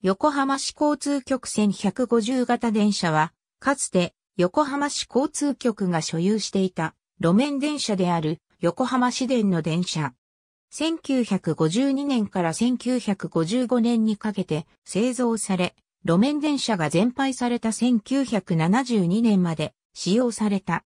横浜市交通局線150型電車は、かつて横浜市交通局が所有していた路面電車である横浜市電の電車。1952年から1955年にかけて製造され、路面電車が全廃された1972年まで使用された。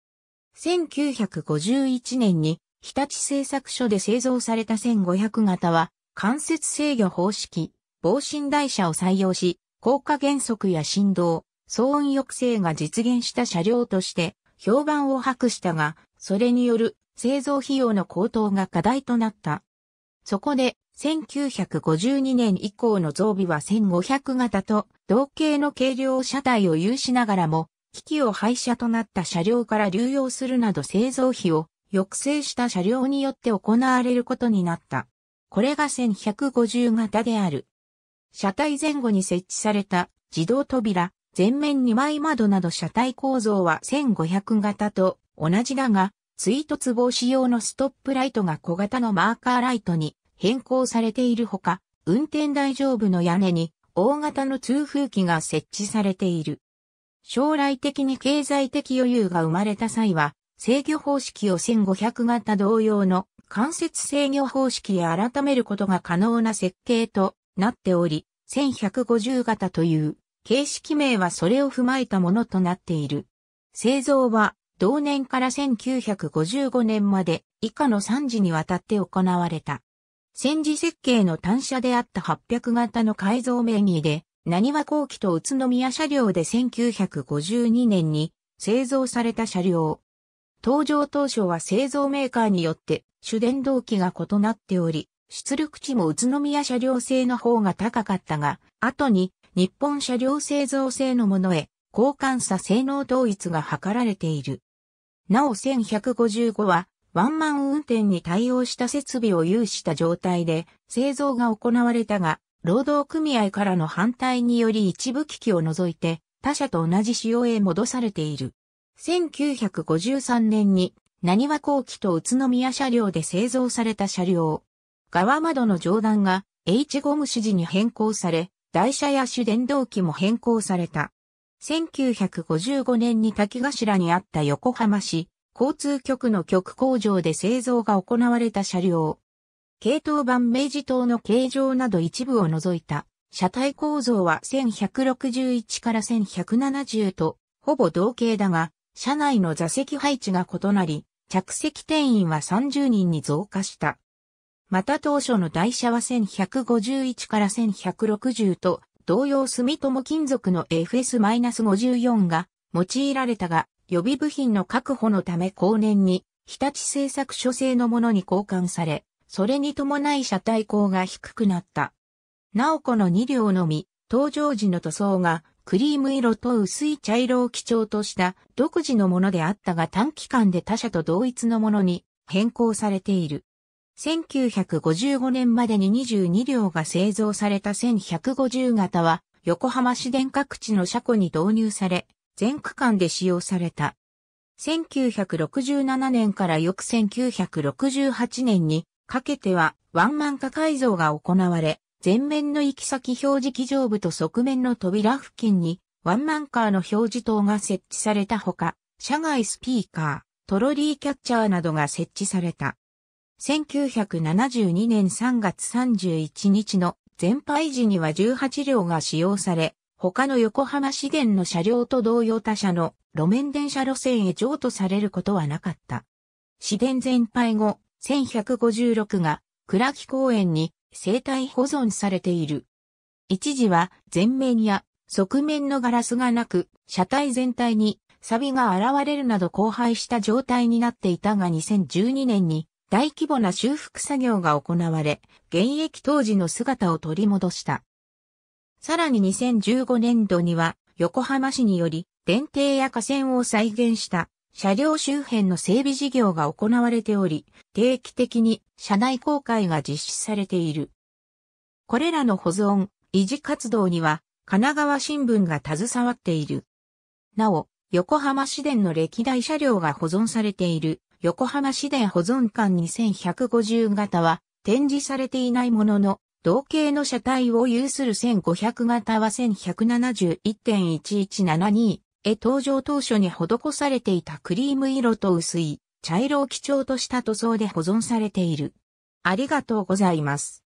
1951年に日立製作所で製造された1500型は間接制御方式、防振台車を採用し、効果減速や振動、騒音抑制が実現した車両として評判を博したが、それによる製造費用の高騰が課題となった。そこで、1952年以降の増備は1500型と同型の軽量車体を有しながらも、機器を廃車となった車両から流用するなど製造費を抑制した車両によって行われることになった。これが1150型である。車体前後に設置された自動扉、前面2枚窓など車体構造は1500型と同じだが、追突防止用のストップライトが小型のマーカーライトに変更されているほか、運転台上部の屋根に大型の通風機が設置されている。将来的に経済的余裕が生まれた際は、制御方式を1500型同様の間接制御方式へ改めることが可能な設計となっており、1150型という形式名はそれを踏まえたものとなっている。製造は同年から1955年まで以下の3次にわたって行われた。戦時設計の単車であった800型の改造名義で、何は後期と宇都宮車両で1952年に製造された車両。登場当初は製造メーカーによって主電動機が異なっており、出力値も宇都宮車両製の方が高かったが、後に日本車両製造製のものへ交換さ性能統一が図られている。なお1155はワンマン運転に対応した設備を有した状態で製造が行われたが、労働組合からの反対により一部機器を除いて他社と同じ仕様へ戻されている。1953年に、何和後期と宇都宮車両で製造された車両。側窓の上段が H ゴム指示に変更され、台車や主電動機も変更された。1955年に滝頭にあった横浜市交通局の局工場で製造が行われた車両。系統版明治島の形状など一部を除いた車体構造は1161から1170とほぼ同型だが、車内の座席配置が異なり、着席定員は30人に増加した。また当初の台車は1151から1160と、同様住友金属の FS-54 が用いられたが、予備部品の確保のため後年に、日立製作所製のものに交換され、それに伴い車体高が低くなった。なおこの2両のみ、登場時の塗装が、クリーム色と薄い茶色を基調とした独自のものであったが短期間で他社と同一のものに変更されている。1955年までに22両が製造された1150型は、横浜市電各地の車庫に導入され、全区間で使用された。1967年から翌1968年にかけてはワンマン化改造が行われ、前面の行き先表示機上部と側面の扉付近にワンマンカーの表示灯が設置されたほか、車外スピーカー、トロリーキャッチャーなどが設置された。1972年3月31日の全廃時には18両が使用され、他の横浜市電の車両と同様他社の路面電車路線へ譲渡されることはなかった。市電全廃後、1156が倉木公園に生態保存されている。一時は前面や側面のガラスがなく、車体全体に錆が現れるなど荒廃した状態になっていたが2012年に大規模な修復作業が行われ、現役当時の姿を取り戻した。さらに2015年度には、横浜市により、電停や河川を再現した車両周辺の整備事業が行われており、定期的に車内公開が実施されている。これらの保存、維持活動には、神奈川新聞が携わっている。なお、横浜市電の歴代車両が保存されている横浜市電保存館2150型は展示されていないものの、同型の車体を有する1500型は1171.1172へ登場当初に施されていたクリーム色と薄い茶色を基調とした塗装で保存されている。ありがとうございます。